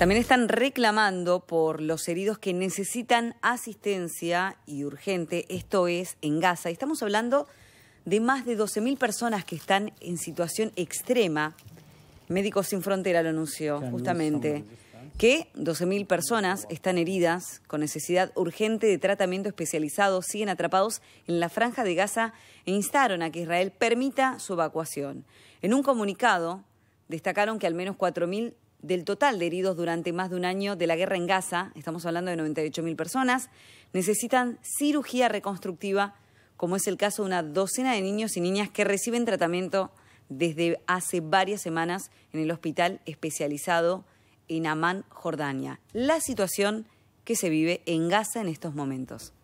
También están reclamando por los heridos que necesitan asistencia y urgente, esto es en Gaza. Estamos hablando de más de 12.000 personas que están en situación extrema. Médicos Sin Frontera lo anunció justamente, que 12.000 personas están heridas con necesidad urgente de tratamiento especializado, siguen atrapados en la franja de Gaza e instaron a que Israel permita su evacuación. En un comunicado destacaron que al menos 4.000 del total de heridos durante más de un año de la guerra en Gaza, estamos hablando de 98.000 personas, necesitan cirugía reconstructiva, como es el caso de una docena de niños y niñas que reciben tratamiento desde hace varias semanas en el hospital especializado en Amán, Jordania. La situación que se vive en Gaza en estos momentos.